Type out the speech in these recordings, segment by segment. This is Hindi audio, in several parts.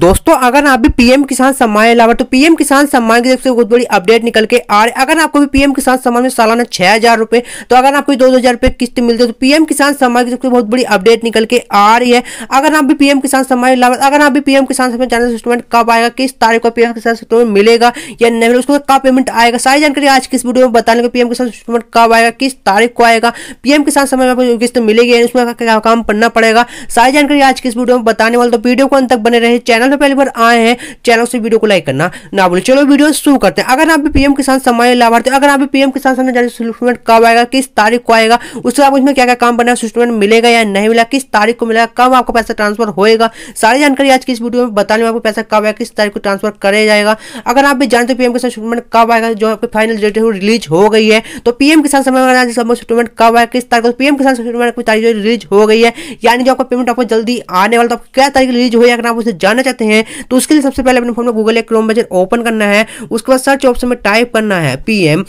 दोस्तों अगर आप भी पीएम किसान सम्मान अलावा तो पीएम किसान सम्मान की तरफ से बहुत बड़ी अपडेट निकल के आ रही अगर आपको भी पीएम किसान सम्मान में सालाना छह हजार रुपए तो अगर आपको दो दो हजार रुपए किस्त मिलते तो पीएम किसान सम्मान की तरफ से बहुत बड़ी अपडेट निकल के आ रही है अगर आप भी पीएम किसान सम्मान अलावा अगर आप भी पीएम किसान सम्मान चैनल स्टेटमेंट कब आएगा किस तारीख को पीएम किसान स्टेटमेंट मिलेगा या नहीं उसको कब पेमेंट आएगा सारी जानकारी आज किस वीडियो में बताने पीएम किसान स्टेटमेंट कब आएगा किस तारीख को आएगा पीएम किसान सम्मान आपको किस्त मिलेगी उसमें क्या काम करना पड़ेगा सारी जानकारी आज किस वीडियो में बताने वाले तो वीडियो को अंत तक बने रहे चैनल चैनल पर पहली बार आए हैं चैनल से वीडियो को लाइक करना ना बोले चलो वीडियो शुरू करते हैं अगर आप पीएम किसान सम्मान लाभार्थी अगर आप पीएम किसान सम्मान स्टेटमेंट कब आएगा किस तारीख को आएगा उसके बाद उसमें क्या क्या काम बना स्टेटमेंट मिलेगा या नहीं मिला किस तारीख को मिलेगा कब आपको पैसा ट्रांसफर होगा सारी जानकारी आज की इस वीडियो में बताने में आपको पैसा कब आएगा किस तारीख को ट्रांसफर कराया जाएगा अगर आप भी जानते हो पीएम किसान स्टेटमेंट कब आएगा जो आपके फाइनल डेट है वो रिलीज हो गई है तो पीएम किसान सम्मान स्टेटमेंट कब आएगा किस तारीख को पीएम किसान स्टेटमेंट की तारीख रिलीज हो गई है यानी जो आपका पेमेंट आपको जल्दी आने वाला तो क्या तारीख रिलीज हो जाएगा आप उसे जानना करते हैं तो उसके लिए सबसे पहले अपने फोन में गूगल या क्रोम ब्राउजर ओपन करना है उसके बाद सर्च ऑप्शन में टाइप करना है पीएम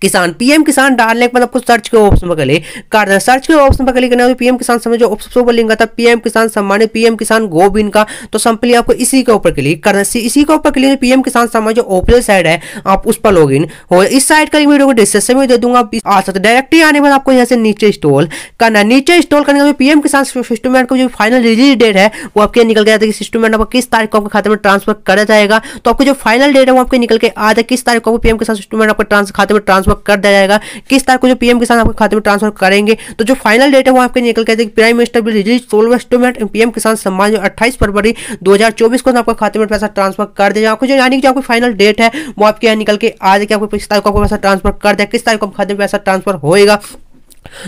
किसान पीएम किसान डालने के मतलब कुछ सर्च के ऑप्शन पर कले कर देना सर्च के ऑप्शन पर कले करना पीएम किसान समय जो ऑप्शन पर लिंक आता है पीएम किसान सम्मान पीएम किसान गोबिन का तो सिंपली आपको इसी के ऊपर क्लिक करना इसी के ऊपर क्लिक पीएम किसान सम्मान जो ऑपोजिट साइड है आप उस पर लॉग इन हो इस साइड का वीडियो को डिस्क्रिप्शन में दे दूंगा आ सकते डायरेक्टली आने के बाद आपको यहाँ से नीचे इंस्टॉल करना नीचे इंस्टॉल करने के पीएम किसान सिस्टम का जो फाइनल रिलीज डेट है वो आपके निकल गया था कि सिस्टमेंट आपको किस तारीख को आपके खाते में ट्रांसफर करा जाएगा तो आपको जो फाइनल डेट है वो आपके निकल के आ जाए किस तारीख को पीएम किसान सिस्टमेंट आपके खाते में ट्रांसफर ट्रांसफर कर दिया जाएगा किस तारीख को जो पीएम किसान आपके खाते में ट्रांसफर करेंगे तो जो फाइनल डेट है वो आपके निकल के प्राइम मिनिस्टर भी रिलीज सोलह एस्टोमेट पीएम किसान सम्मान जो अट्ठाईस फरवरी दो को आपके खाते में पैसा ट्रांसफर कर दिया जाएगा यानी कि जो आपकी फाइनल डेट है वो आपके यहाँ निकल के आज के आपको किस तारीख को पैसा ट्रांसफर कर दिया किस तारीख को खाते में पैसा ट्रांसफर होएगा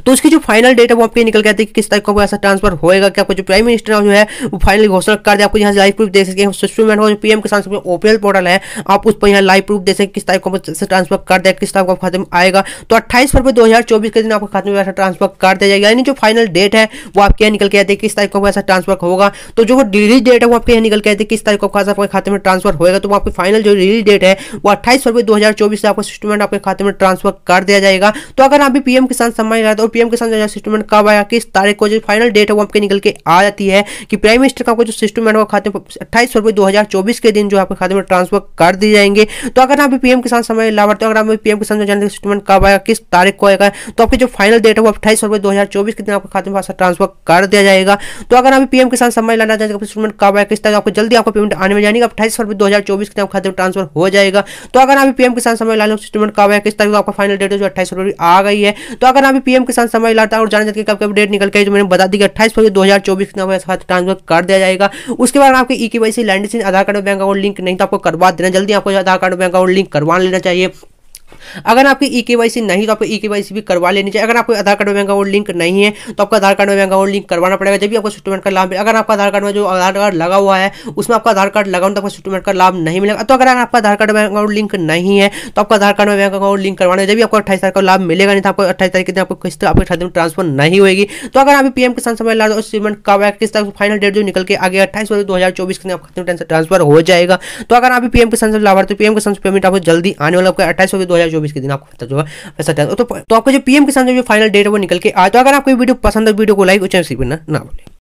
तो उसकी जो फाइनल डेट है वो आपके निकल गया है कि किस तारीख को आपको ऐसा ट्रांसफर होएगा कि आपको जो प्राइम मिनिस्टर जो है वो फाइनली घोषणा कर दे आपको यहाँ लाइव प्रूफ दे सके हैं सस्पेंड हो पीएम किसान ओपीएल पोर्टल है आप उस पर यहाँ लाइव प्रूफ दे सके किस तारीख को ट्रांसफर कर दे किस तारीख को खाते में आएगा तो अट्ठाईस फरवरी दो के दिन आपको खाते में ऐसा ट्रांसफर कर दिया जाएगा यानी जो फाइनल डेट है वो आपके यहाँ निकल के आते किस तारीख को ऐसा ट्रांसफर होगा तो जो रिलीज डेट है वो आपके यहाँ निकल के आते किस तारीख को आपके खाते में ट्रांसफर होगा तो आपकी फाइनल जो रिलीज डेट है वो अट्ठाईस फरवरी दो से आपको सस्पेंड आपके खाते में ट्रांसफर कर दिया जाएगा तो अगर आप भी पीएम किसान सम्मान गया था और पीएम किसान योजना सेटलमेंट कब आया किस तारीख को जो फाइनल डेट है वो आपके निकल के आ जाती है कि प्राइम मिनिस्टर का जो सेटलमेंट है खाते में अट्ठाईस फरवरी दो के दिन जो आपके खाते में ट्रांसफर कर दिए जाएंगे तो अगर आप पीएम किसान समय लाभार्थी अगर आप पीएम किसान योजना का सेटलमेंट कब आया किस तारीख को आएगा तो आपकी जो फाइनल डेट है वो अट्ठाईस फरवरी दो के दिन आपके खाते में ट्रांसफर कर दिया जाएगा तो अगर आप पीएम किसान समय लाना चाहते हैं सेटलमेंट कब आया किस तारीख आपको जल्दी आपको पेमेंट आने में जाएगी अट्ठाईस फरवरी दो के आपके खाते में ट्रांसफर हो जाएगा तो अगर आप पीएम किसान समय लाना सिस्टमेंट कब आया किस तारीख आपका फाइनल डेट है जो अट्ठाईस फरवरी आ गई है तो अगर आप पीएम पीएम किसान समय लाता है और जाना जाता है कब कब डेट निकल के जो मैंने बता दी कि अट्ठाईस फरवरी दो हज़ार चौबीस के नाम साथ ट्रांसफर कर दिया जाएगा उसके बाद आपके ई के वाई सी लैंड Aadhaar card bank account link नहीं तो आपको करवा देना जल्दी आपको Aadhaar card bank account link करवा लेना चाहिए अगर आपकी ई e के नहीं तो आपको ई e के भी करवा लेनी चाहिए अगर आपको आधार कार्ड में बैंक अकाउंट लिंक नहीं है तो आपका आधार कार्ड में बैंक अकाउंट लिंक करवाना पड़ेगा जब भी आपको स्टेटमेंट का लाभ मिले अगर आपका आधार कार्ड में जो आधार कार्ड लगा हुआ है उसमें आपका आधार कार्ड लगा तो आपको स्टेटमेंट का लाभ नहीं मिलेगा तो अगर आपका Aadhaar card bank account link नहीं है तो आपका आधार कार्ड में बैंक अकाउंट लिंक करवाना है जब भी आपको अट्ठाईस तारीख का लाभ मिलेगा नहीं तो आपको अट्ठाईस तारीख के दिन आपको किस्त आपके खाते में ट्रांसफर नहीं होगी तो अगर आप पीएम किसान समय ला तो स्टेटमेंट कब है तरह फाइनल डेट जो निकल के आगे अट्ठाईस दो हज़ार चौबीस के दिन आपका ट्रांसफर हो जाएगा तो अगर आप पीएम किसान से लाभ तो पीएम किसान पेमेंट आपको जल्दी आने वाला आपका अट्ठाईस दो 2024 के दिन आपको जो है पैसा तो, तो आपका जो पीएम किसान जो फाइनल डेट है वो निकल के आए तो अगर आपको वीडियो पसंद है वीडियो को लाइक और चैनल ना बोले